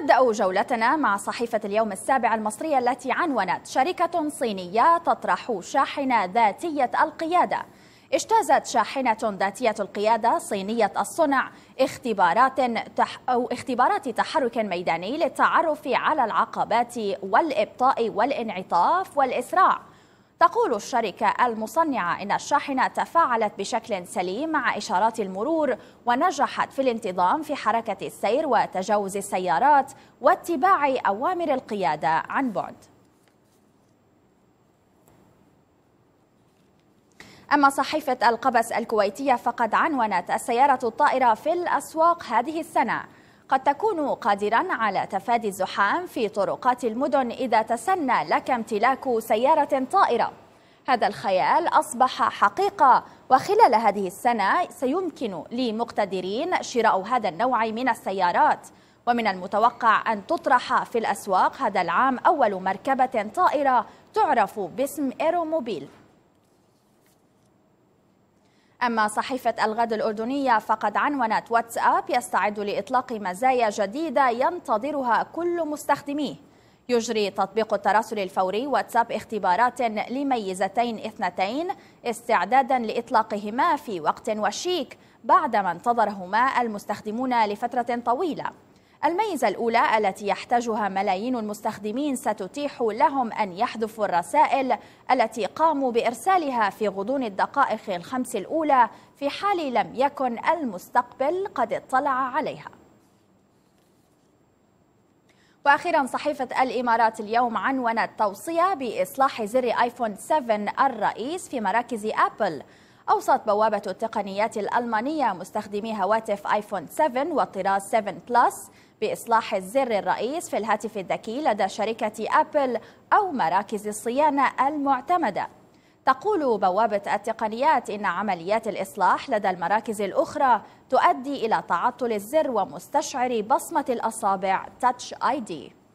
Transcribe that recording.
نبدأ جولتنا مع صحيفة اليوم السابع المصرية التي عنونت شركة صينية تطرح شاحنة ذاتية القيادة اجتازت شاحنة ذاتية القيادة صينية الصنع اختبارات تح أو اختبارات تحرك ميداني للتعرف على العقبات والإبطاء والانعطاف والإسراع تقول الشركة المصنعة إن الشاحنة تفاعلت بشكل سليم مع إشارات المرور ونجحت في الانتظام في حركة السير وتجاوز السيارات واتباع أوامر القيادة عن بعد أما صحيفة القبس الكويتية فقد عنونت السيارة الطائرة في الأسواق هذه السنة قد تكون قادرا على تفادي الزحام في طرقات المدن إذا تسنى لك امتلاك سيارة طائرة هذا الخيال أصبح حقيقة وخلال هذه السنة سيمكن لمقتدرين شراء هذا النوع من السيارات ومن المتوقع أن تطرح في الأسواق هذا العام أول مركبة طائرة تعرف باسم إيروموبيل أما صحيفة الغد الأردنية فقد عنونت واتساب يستعد لإطلاق مزايا جديدة ينتظرها كل مستخدميه يجري تطبيق التراسل الفوري واتساب اختبارات لميزتين اثنتين استعدادا لإطلاقهما في وقت وشيك بعدما انتظرهما المستخدمون لفترة طويلة الميزة الأولى التي يحتاجها ملايين المستخدمين ستتيح لهم أن يحذفوا الرسائل التي قاموا بإرسالها في غضون الدقائق الخمس الأولى في حال لم يكن المستقبل قد اطلع عليها واخيرا صحيفه الامارات اليوم عنونت توصيه باصلاح زر ايفون 7 الرئيس في مراكز ابل أوصت بوابة التقنيات الألمانية مستخدمي هواتف آيفون 7 والطراز 7 بلس بإصلاح الزر الرئيس في الهاتف الذكي لدى شركة أبل أو مراكز الصيانة المعتمدة تقول بوابة التقنيات إن عمليات الإصلاح لدى المراكز الأخرى تؤدي إلى تعطل الزر ومستشعر بصمة الأصابع تاتش آي دي